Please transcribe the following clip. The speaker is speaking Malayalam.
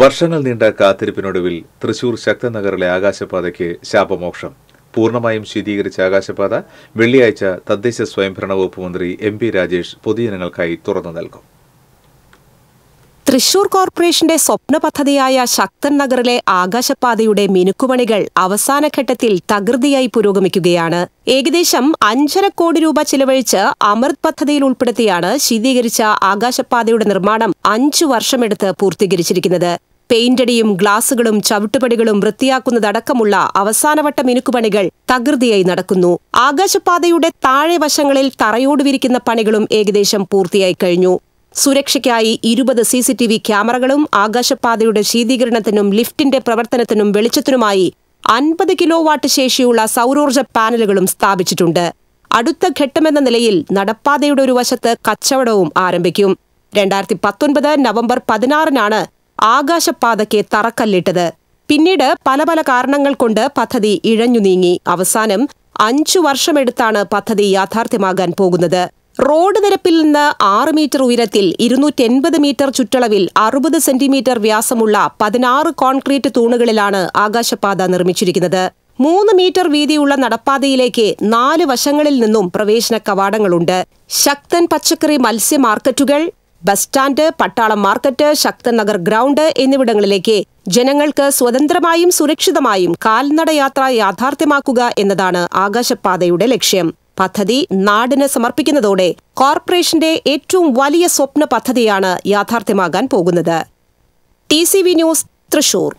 വർഷങ്ങൾ നീണ്ട കാത്തിരിപ്പിനൊടുവിൽ തൃശൂർ ശക്തനഗറിലെ ആകാശപാതയ്ക്ക് ശാപമോക്ഷം പൂർണ്ണമായും ശീതീകരിച്ച ആകാശപാത വെള്ളിയാഴ്ച തദ്ദേശ സ്വയംഭരണ വകുപ്പ് മന്ത്രി എം പി രാജേഷ് പൊതുജനങ്ങൾക്കായി തുറന്നു നൽകും തൃശൂർ കോർപ്പറേഷന്റെ സ്വപ്ന പദ്ധതിയായ ശക്തൻ നഗറിലെ ആകാശപാതയുടെ മിനുക്കുപണികൾ അവസാനഘട്ടത്തിൽ തകൃതിയായി പുരോഗമിക്കുകയാണ് ഏകദേശം അഞ്ചര കോടി രൂപ ചിലവഴിച്ച് അമൃത് പദ്ധതിയിൽ ഉൾപ്പെടുത്തിയാണ് ശീതീകരിച്ച ആകാശപാതയുടെ നിർമ്മാണം അഞ്ചു വർഷമെടുത്ത് പൂർത്തീകരിച്ചിരിക്കുന്നത് പെയിന്റടിയും ഗ്ലാസുകളും ചവിട്ടുപടികളും വൃത്തിയാക്കുന്നതടക്കമുള്ള അവസാനവട്ട മിനുക്കുപണികൾ തകൃതിയായി നടക്കുന്നു ആകാശപാതയുടെ താഴെ വശങ്ങളിൽ തറയോട് വിരിക്കുന്ന പണികളും ഏകദേശം പൂർത്തിയായി കഴിഞ്ഞു സുരക്ഷയ്ക്കായി ഇരുപത് സി സി ടി വി ക്യാമറകളും ആകാശപാതയുടെ ശീതീകരണത്തിനും ലിഫ്റ്റിന്റെ പ്രവർത്തനത്തിനും വെളിച്ചത്തിനുമായി അൻപത് കിലോ വാട്ട് ശേഷിയുള്ള സൗരോർജ്ജ പാനലുകളും സ്ഥാപിച്ചിട്ടുണ്ട് അടുത്ത ഘട്ടമെന്ന നിലയിൽ നടപ്പാതയുടെ ഒരു വശത്ത് കച്ചവടവും ആരംഭിക്കും രണ്ടായിരത്തി പത്തൊൻപത് നവംബർ പതിനാറിനാണ് ആകാശപാതയ്ക്ക് തറക്കല്ലിട്ടത് പിന്നീട് പല പല കാരണങ്ങൾ കൊണ്ട് പദ്ധതി ഇഴഞ്ഞു നീങ്ങി അവസാനം അഞ്ചു വർഷമെടുത്താണ് പദ്ധതി യാഥാർത്ഥ്യമാകാൻ പോകുന്നത് റോഡ് നിരപ്പിൽ നിന്ന് ആറ് മീറ്റർ ഉയരത്തിൽ ഇരുന്നൂറ്റി എൺപത് മീറ്റർ ചുറ്റളവിൽ അറുപത് സെന്റിമീറ്റർ വ്യാസമുള്ള പതിനാറ് കോൺക്രീറ്റ് തൂണുകളിലാണ് ആകാശപാത നിർമ്മിച്ചിരിക്കുന്നത് മൂന്ന് മീറ്റർ വീതിയുള്ള നടപ്പാതയിലേക്ക് നാല് വശങ്ങളിൽ നിന്നും പ്രവേശന കവാടങ്ങളുണ്ട് ശക്തൻ പച്ചക്കറി മത്സ്യ മാർക്കറ്റുകൾ bus stand Pattalam market Sakthan Nagar ground എന്നിവിടങ്ങളിലേക്ക് ജനങ്ങൾക്ക് സ്വതന്ത്രമായും സുരക്ഷിതമായും കാൽനടയാത്ര യാഥാർത്ഥ്യമാക്കുക എന്നതാണ് ആകാശപാതയുടെ ലക്ഷ്യം പദ്ധതി നാടിന് സമർപ്പിക്കുന്നതോടെ കോർപ്പറേഷന്റെ ഏറ്റവും വലിയ സ്വപ്ന പദ്ധതിയാണ് യാഥാർത്ഥ്യമാകാൻ പോകുന്നത് ടി ന്യൂസ് തൃശൂർ